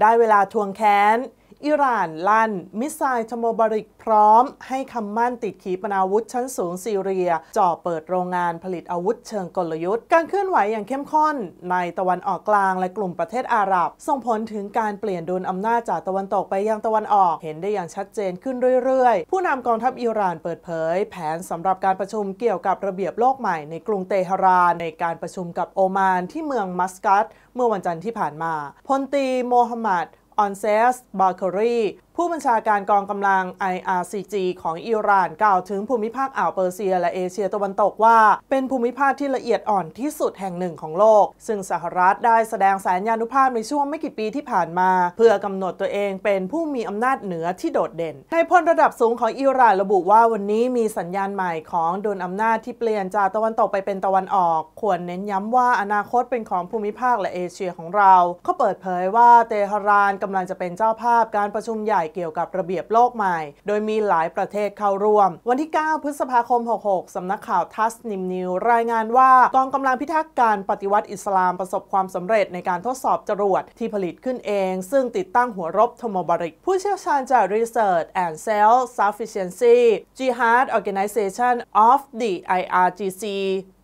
ได้เวลาทวงแค้นอิหร่านลั่นมิสไซล์ทโมบริกพร้อม ให้คำมั่นติดขีปนาวุธชั้นสูงซีเรีย จ่อเปิดโรงงานผลิตอาวุธเชิงกลยุทธ์การเคลื่อนไหวอย่างเข้มข้น ในตะวันออกกลางและกลุ่มประเทศอาหรับ ส่งผลถึงการเปลี่ยนดุลอำนาจจากตะวันตกไปยังตะวันออกเห็นได้อย่างชัดเจนขึ้นเรื่อยๆ ผู้นำกองทัพอิหร่านเปิดเผย แผนสำหรับการประชุมเกี่ยวกับระเบียบโลกใหม่ในกรุงเตหะรานในการประชุมกับโอมานที่เมืองมัสกัต เมื่อวันจันทร์ที่ผ่านมาพลตีโมฮัมหมัด on sales, bakery, ผู้บัญชาการกองกำลัง IRCG ของอิหร่านกล่าวถึงภูมิภาคอ่าวเปอร์เซียและเอเชียตะวันตกว่า เป็นภูมิภาคที่ละเอียดอ่อนที่สุดแห่งหนึ่งของโลก ซึ่งสหรัฐได้แสดงแสนยานุภาพในช่วงไม่กี่ปีที่ผ่านมา เพื่อกำหนดตัวเองเป็นผู้มีอำนาจเหนือที่โดดเด่น ในพลระดับสูงของอิหร่านระบุว่า วันนี้มีสัญญาณใหม่ของดุลอำนาจที่เปลี่ยนจากตะวันตกไปเป็นตะวันออก ควรเน้นย้ำว่าอนาคตเป็นของภูมิภาคและเอเชียของเราเขาเปิดเผยว่าเตหะรานกำลังจะเป็นเจ้าภาพการประชุมใหญ่เกี่ยวกับระเบียบโลกใหม่ โดยมีหลายประเทศเข้าร่วม วันที่ 9 พฤษภาคม 66 สำนักข่าวทัสนิมนิวรายงานว่า กองกำลังพิทักษ์การปฏิวัติอิสลามประสบความสำเร็จในการทดสอบจรวดที่ผลิตขึ้นเอง ซึ่งติดตั้งหัวรบโทโมบริก ผู้เชี่ยวชาญจาก Research and Self Sufficiency Jihad Organization of the IRGC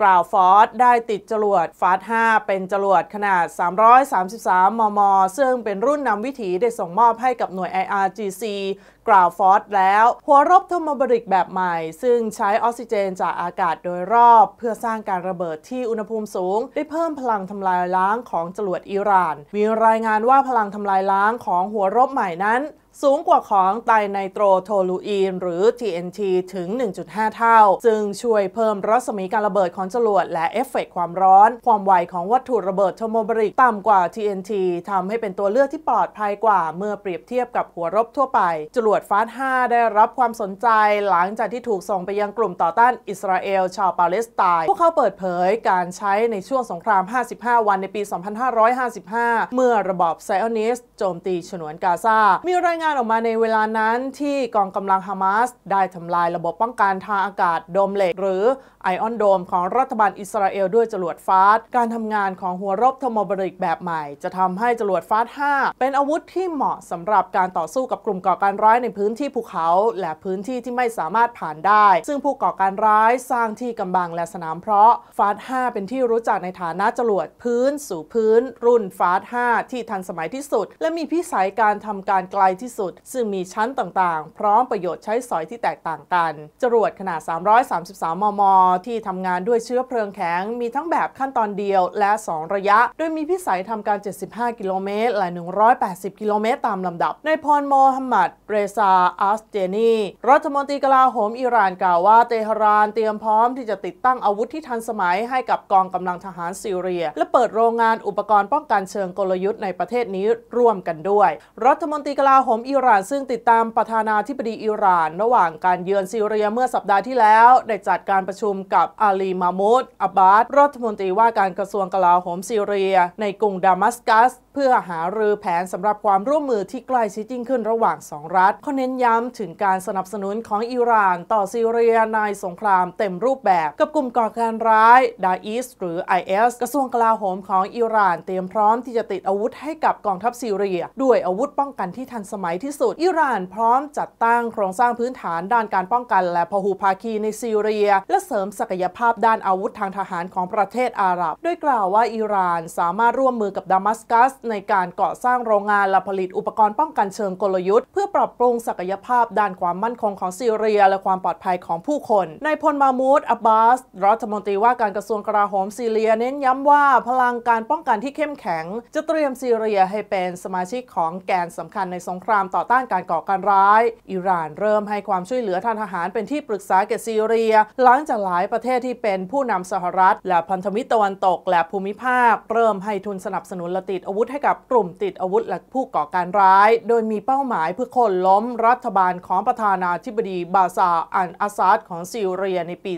กล่าวฟอสได้ติดจรวดฟาส5เป็นจรวดขนาด333มม ซึ่งเป็นรุ่นนำวิถีได้ส่งมอบให้กับหน่วย IR RGC กล่าวฟอสแล้ว หัวรบเทอร์โมบริกแบบใหม่ ซึ่งใช้ออกซิเจนจากอากาศโดยรอบ เพื่อสร้างการระเบิดที่อุณหภูมิสูง ได้เพิ่มพลังทำลายล้างของจรวดอิหร่าน มีรายงานว่าพลังทำลายล้างของหัวรบใหม่นั้นสูงกว่าของไตไนโตรโทลูอีนหรือ TNT ถึง 1.5 เท่าซึ่งช่วยเพิ่มรัศมีการระเบิดของจรวด และเอฟเฟกความร้อน ความไวของวัตถุระเบิดโทโมบริกต่ำกว่า TNT ทำให้เป็นตัวเลือกที่ปลอดภัยกว่าเมื่อเปรียบเทียบกับหัวรบทั่วไป จรวดฟาส5ได้รับความสนใจหลังจากที่ถูกส่งไปยังกลุ่มต่อต้านอิสราเอลชาวปาเลสไตน์พวกเขาเปิดเผยการใช้ในช่วงสงคราม 55 วันในปี 2555 เมื่อระบอบไซออนิสโจมตีฉนวนกาซามีรายงานงานออกมาในเวลานั้นที่กองกำลังฮามาส ได้ทำลายระบบป้องกันทางอากาศโดมเหล็ก หรือไอออนโดมของรัฐบาลอิสราเอลด้วยจรวดฟาสการทำงานของหัวรบเทอมบริกแบบใหม่จะทำให้จรวดฟาส5เป็นอาวุธที่เหมาะสำหรับการต่อสู้กับกลุ่มก่อการร้ายในพื้นที่ภูเขาและพื้นที่ที่ไม่สามารถผ่านได้ ซึ่งผู้ก่อการร้ายสร้างที่กำบังและสนามเพาะฟาส5เป็นที่รู้จักในฐานะจรวดพื้นสู่พื้นรุ่นฟาส5ที่ทันสมัยที่สุด และมีพิสัยการทำการไกลที่สุดซึ่งมีชั้นต่างๆ พร้อมประโยชน์ใช้สอยที่แตกต่างกัน จรวดขนาด 333 มม ที่ทำงานด้วยเชื้อเพลิงแข็ง มีทั้งแบบขั้นตอนเดียวและ 2 ระยะ โดยมีพิสัยทำการ 75 กิโลเมตรและ 180 กิโลเมตรตามลำดับ ในพรโมฮัมหมัด เรซา อัสเจนี รัฐมนตรีกลาโหมอิหร่านกล่าวว่าเตหรานเตรียมพร้อมที่จะติดตั้งอาวุธที่ทันสมัยให้กับกองกำลังทหารซีเรีย และเปิดโรงงานอุปกรณ์ป้องกันเชิงกลยุทธ์ในประเทศนี้ร่วมกันด้วย รัฐมนตรีกลาโหมอิหร่าน ซึ่งติดตามประธานาธิบดีอิหร่าน ระหว่างการเยือนซีเรียเมื่อสัปดาห์ที่แล้วได้จัดการประชุมกับ อาลีมามูดอับบาสรัฐมนตรีว่าการกระทรวงกลาโหมซีเรีย ในกรุงดามัสกัสเพื่อหารือแผนสำหรับความร่วมมือที่ใกล้ชิดยิ่งขึ้นระหว่างสองรัฐเขาเน้นย้ำถึงการสนับสนุนของอิหร่านต่อซีเรียในสงครามเต็มรูปแบบ กับกลุ่มก่อการร้าย ดาอิสหรือ IS กระทรวงกลาโหมของอิหร่านเตรียมพร้อมที่จะติดอาวุธให้กับกองทัพซีเรีย ด้วยอาวุธป้องกันที่ทันสมัยที่สุดอิหร่านพร้อมจัดตั้งโครงสร้างพื้นฐานด้านการป้องกัน และพหุภาคีในซีเรีย และเสริมศักยภาพด้านอาวุธทางทหารของประเทศอาหรับด้วยกล่าวว่าอิหร่านสามารถร่วมมือกับดามัสกัสในการก่อสร้างโรงงานและผลิตอุปกรณ์ป้องกันเชิงกลยุทธ์เพื่อปรับปรุงศักยภาพด้านความมั่นคงของซีเรียและความปลอดภัยของผู้คนในพลมามูดอับบาส รัฐมนตรีว่าการกระทรวงกลาโหมซีเรียเน้นย้ำว่าพลังการป้องกันที่เข้มแข็งจะเตรียมซีเรียให้เป็นสมาชิกของแกนสำคัญในสงครามต่อต้านการก่อการร้ายอิหร่านเริ่มให้ความช่วยเหลือทางทหารเป็นที่ปรึกษาแก่ซีเรียหลังจากหลายประเทศที่เป็นผู้นำสหรัฐและพันธมิตรตะวันตกและภูมิภาคเริ่มให้ทุนสนับสนุนละติดอาวุธให้กับกลุ่มติดอาวุธและผู้ก่อการร้าย โดยมีเป้าหมายเพื่อคนล้มรัฐบาลของประธานาธิบดีบาซาอันอาซาดของซีเรียในปี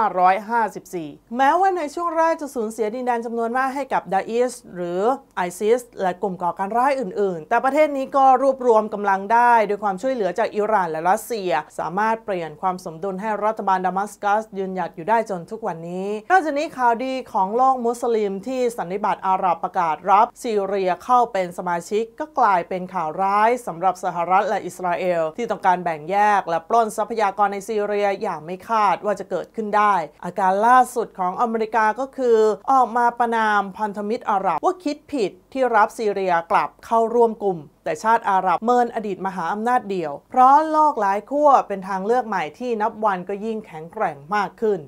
2554 แม้ว่าในช่วงแรกจะสูญเสียดินแดนจำนวนมากให้กับดาอิสหรือไอซิสและกลุ่มก่อการร้ายอื่นๆ แต่ประเทศนี้ก็รวบรวมกำลังได้ด้วยความช่วยเหลือจากอิหร่านและรัสเซียสามารถเปลี่ยนความสมดุลให้รัฐบาลดามัสกัสยืนหยัดอยู่ได้จนทุกวันนี้นอกจากนี้ข่าวดีของโลกมุสลิมที่สันนิบาตอาหรับประกาศรับซีเรรียเข้าเป็นสมาชิกก็กลายเป็นข่าวร้ายสำหรับสหรัฐและอิสราเอลที่ต้องการแบ่งแยกและปล้นทรัพยากรในซีเรียอย่างไม่คาดว่าจะเกิดขึ้นได้ อาการล่าสุดของอเมริกาก็คือ ออกมาประนามพันธมิตรอาหรับว่าคิดผิดที่รับซีเรียกลับเข้าร่วมกลุ่ม แต่ชาติอาหรับเมินอดีตมหาอำนาจเดียว เพราะโลกหลายขั้วเป็นทางเลือกใหม่ที่นับวันก็ยิ่งแข็งแกร่งมากขึ้น